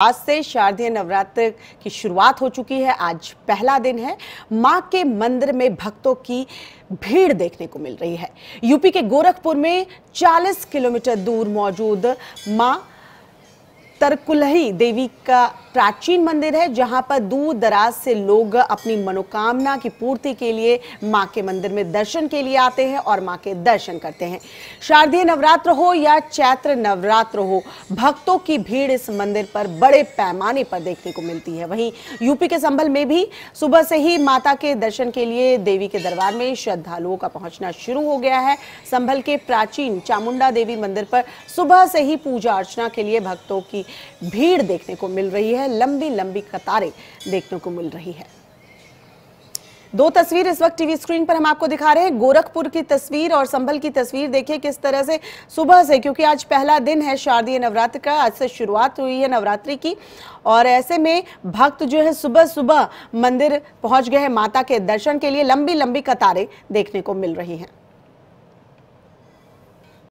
आज से शारदीय नवरात्र की शुरुआत हो चुकी है आज पहला दिन है मां के मंदिर में भक्तों की भीड़ देखने को मिल रही है यूपी के गोरखपुर में 40 किलोमीटर दूर मौजूद मां तरकुलही देवी का प्राचीन मंदिर है जहां पर दूर दराज से लोग अपनी मनोकामना की पूर्ति के लिए मां के मंदिर में दर्शन के लिए आते हैं और मां के दर्शन करते हैं शारदीय नवरात्र हो या चैत्र नवरात्र हो भक्तों की भीड़ इस मंदिर पर बड़े पैमाने पर देखने को मिलती है वहीं यूपी के संभल में भी सुबह से ही माता के दर्शन के लिए देवी के दरबार में श्रद्धालुओं का पहुंचना शुरू हो गया है संभल के प्राचीन चामुंडा देवी मंदिर पर सुबह से ही पूजा अर्चना के लिए भक्तों की भीड़ देखने को मिल रही है लंबी लंबी कतारें देखने को मिल रही है दो तस्वीर इस वक्त टीवी स्क्रीन पर हम आपको दिखा रहे हैं गोरखपुर की तस्वीर और संभल की तस्वीर देखिए किस तरह से सुबह से क्योंकि आज पहला दिन है शारदीय नवरात्र का आज से शुरुआत हुई है नवरात्रि की और ऐसे में भक्त जो है सुबह सुबह मंदिर पहुंच गए हैं माता के दर्शन के लिए लंबी लंबी कतारें देखने को मिल रही हैं